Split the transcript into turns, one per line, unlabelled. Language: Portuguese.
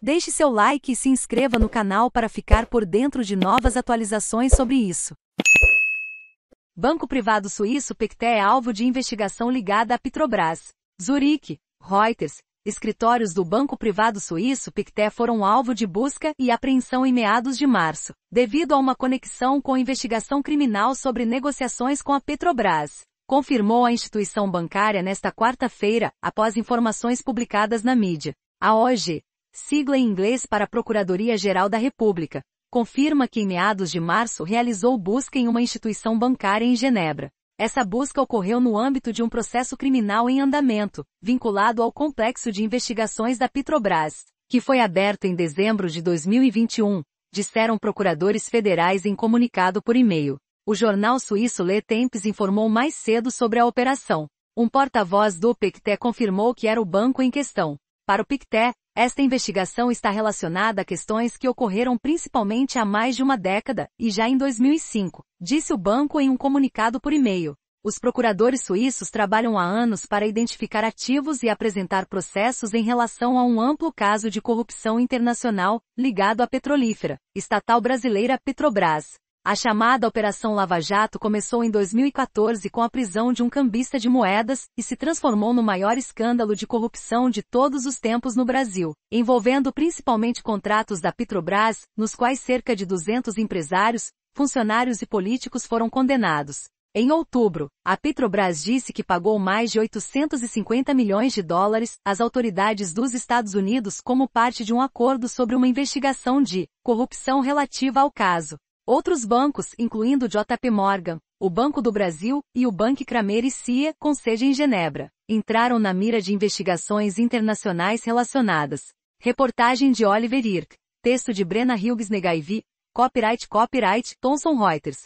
Deixe seu like e se inscreva no canal para ficar por dentro de novas atualizações sobre isso. Banco privado suíço Pictet é alvo de investigação ligada à Petrobras. Zurique, Reuters, escritórios do banco privado suíço Pictet foram alvo de busca e apreensão em meados de março, devido a uma conexão com investigação criminal sobre negociações com a Petrobras. Confirmou a instituição bancária nesta quarta-feira, após informações publicadas na mídia. A OG, sigla em inglês para Procuradoria-Geral da República, confirma que em meados de março realizou busca em uma instituição bancária em Genebra. Essa busca ocorreu no âmbito de um processo criminal em andamento, vinculado ao complexo de investigações da Petrobras, que foi aberto em dezembro de 2021, disseram procuradores federais em comunicado por e-mail. O jornal suíço Le Temps informou mais cedo sobre a operação. Um porta-voz do PECTE confirmou que era o banco em questão. Para o PICTE, esta investigação está relacionada a questões que ocorreram principalmente há mais de uma década, e já em 2005, disse o banco em um comunicado por e-mail. Os procuradores suíços trabalham há anos para identificar ativos e apresentar processos em relação a um amplo caso de corrupção internacional, ligado à petrolífera, estatal brasileira Petrobras. A chamada Operação Lava Jato começou em 2014 com a prisão de um cambista de moedas e se transformou no maior escândalo de corrupção de todos os tempos no Brasil, envolvendo principalmente contratos da Petrobras, nos quais cerca de 200 empresários, funcionários e políticos foram condenados. Em outubro, a Petrobras disse que pagou mais de 850 milhões de dólares às autoridades dos Estados Unidos como parte de um acordo sobre uma investigação de corrupção relativa ao caso. Outros bancos, incluindo o JP Morgan, o Banco do Brasil e o Banco Kramer e CIA, com sede em Genebra, entraram na mira de investigações internacionais relacionadas. Reportagem de Oliver Irk, texto de Brenna Hilbes Negaivi, copyright copyright Thomson Reuters.